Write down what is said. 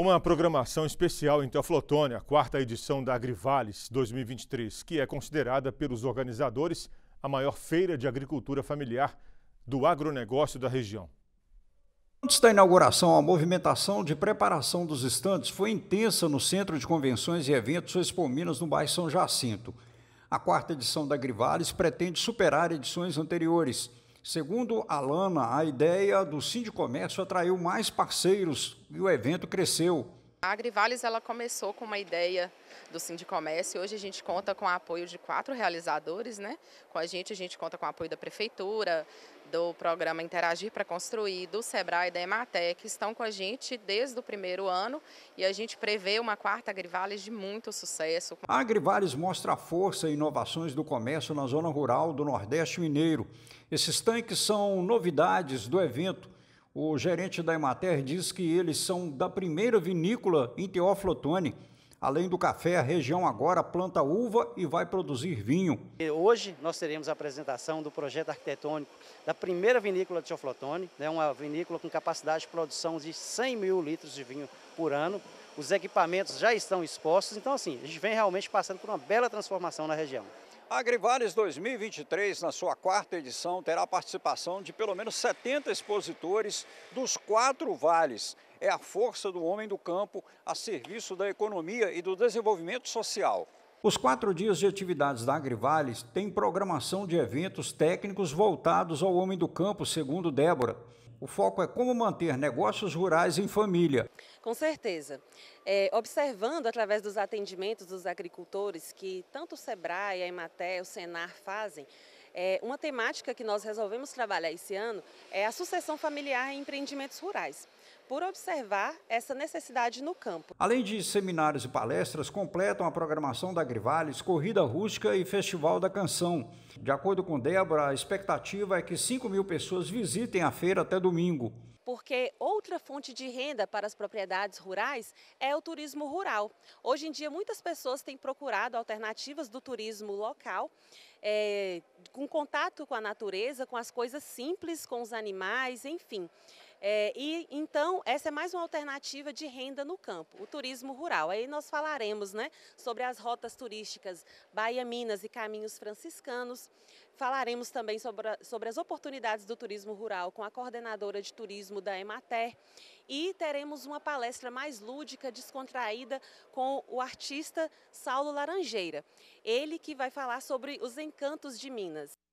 Uma programação especial em Teoflotone, a quarta edição da Agrivales 2023, que é considerada pelos organizadores a maior feira de agricultura familiar do agronegócio da região. Antes da inauguração, a movimentação de preparação dos estandes foi intensa no Centro de Convenções e Eventos Minas, no bairro São Jacinto. A quarta edição da Agrivales pretende superar edições anteriores – Segundo Alana, a ideia do Sindicomércio atraiu mais parceiros e o evento cresceu. A Agrivales ela começou com uma ideia do Sindicomércio. Hoje a gente conta com o apoio de quatro realizadores, né? Com a gente, a gente conta com o apoio da Prefeitura, do programa Interagir para Construir, do SEBRAE e da EMATEC, que estão com a gente desde o primeiro ano e a gente prevê uma quarta Agrivales de muito sucesso. A Agrivales mostra a força e inovações do comércio na zona rural do Nordeste Mineiro. Esses tanques são novidades do evento. O gerente da Emater diz que eles são da primeira vinícola em Teoflotone. Além do café, a região agora planta uva e vai produzir vinho. Hoje nós teremos a apresentação do projeto arquitetônico da primeira vinícola de Teoflotone, né, uma vinícola com capacidade de produção de 100 mil litros de vinho por ano. Os equipamentos já estão expostos, então assim, a gente vem realmente passando por uma bela transformação na região. Agrivales 2023, na sua quarta edição, terá a participação de pelo menos 70 expositores dos quatro vales. É a força do homem do campo a serviço da economia e do desenvolvimento social. Os quatro dias de atividades da Agrivales têm programação de eventos técnicos voltados ao homem do campo, segundo Débora. O foco é como manter negócios rurais em família. Com certeza. É, observando através dos atendimentos dos agricultores que tanto o SEBRAE, a Ematé, o Senar fazem, é, uma temática que nós resolvemos trabalhar esse ano é a sucessão familiar em empreendimentos rurais por observar essa necessidade no campo. Além de seminários e palestras, completam a programação da Grivales, Corrida Rústica e Festival da Canção. De acordo com Débora, a expectativa é que 5 mil pessoas visitem a feira até domingo. Porque outra fonte de renda para as propriedades rurais é o turismo rural. Hoje em dia, muitas pessoas têm procurado alternativas do turismo local, é, com contato com a natureza, com as coisas simples, com os animais, enfim. É, e então essa é mais uma alternativa de renda no campo, o turismo rural. Aí nós falaremos né, sobre as rotas turísticas Bahia Minas e Caminhos Franciscanos. Falaremos também sobre, a, sobre as oportunidades do turismo rural com a coordenadora de turismo da Emater. E teremos uma palestra mais lúdica, descontraída, com o artista Saulo Laranjeira. Ele que vai falar sobre os encantos de Minas.